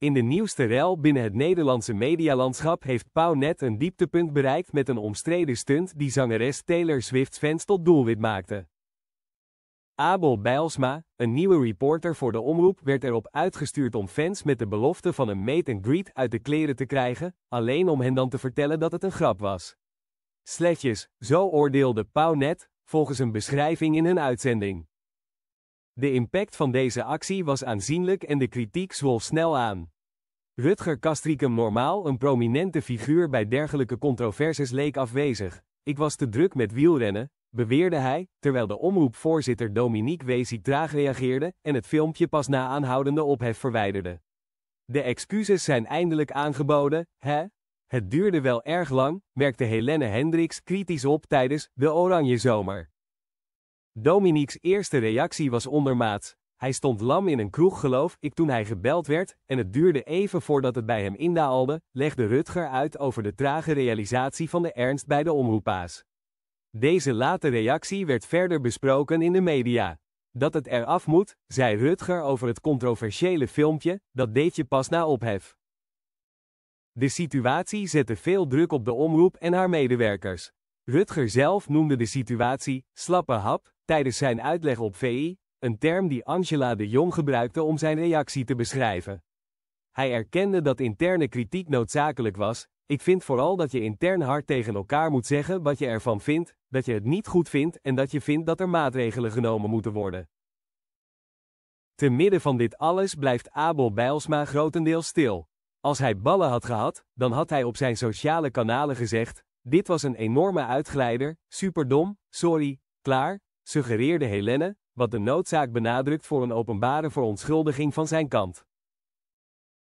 In de nieuwste rel binnen het Nederlandse medialandschap heeft Pauw net een dieptepunt bereikt met een omstreden stunt die zangeres Taylor Swift's fans tot doelwit maakte. Abel Bijlsma, een nieuwe reporter voor de omroep, werd erop uitgestuurd om fans met de belofte van een meet and greet uit de kleren te krijgen, alleen om hen dan te vertellen dat het een grap was. Sletjes, zo oordeelde Pauw net, volgens een beschrijving in een uitzending. De impact van deze actie was aanzienlijk en de kritiek zwol snel aan. Rutger Kastricum normaal een prominente figuur bij dergelijke controversies leek afwezig. Ik was te druk met wielrennen, beweerde hij, terwijl de omroepvoorzitter Dominique Weziek traag reageerde en het filmpje pas na aanhoudende ophef verwijderde. De excuses zijn eindelijk aangeboden, hè? Het duurde wel erg lang, merkte Helene Hendricks kritisch op tijdens de Oranje Zomer. Dominique's eerste reactie was ondermaats. Hij stond lam in een kroeg geloof ik toen hij gebeld werd, en het duurde even voordat het bij hem indaalde, legde Rutger uit over de trage realisatie van de ernst bij de omroepaas. Deze late reactie werd verder besproken in de media. Dat het eraf moet, zei Rutger over het controversiële filmpje, dat deed je pas na ophef. De situatie zette veel druk op de omroep en haar medewerkers. Rutger zelf noemde de situatie slappe hap tijdens zijn uitleg op VI, een term die Angela de Jong gebruikte om zijn reactie te beschrijven. Hij erkende dat interne kritiek noodzakelijk was. Ik vind vooral dat je intern hard tegen elkaar moet zeggen wat je ervan vindt, dat je het niet goed vindt en dat je vindt dat er maatregelen genomen moeten worden. Te midden van dit alles blijft Abel Bijlsma grotendeels stil. Als hij ballen had gehad, dan had hij op zijn sociale kanalen gezegd: dit was een enorme uitglijder, superdom, sorry, klaar, suggereerde Helene, wat de noodzaak benadrukt voor een openbare verontschuldiging van zijn kant.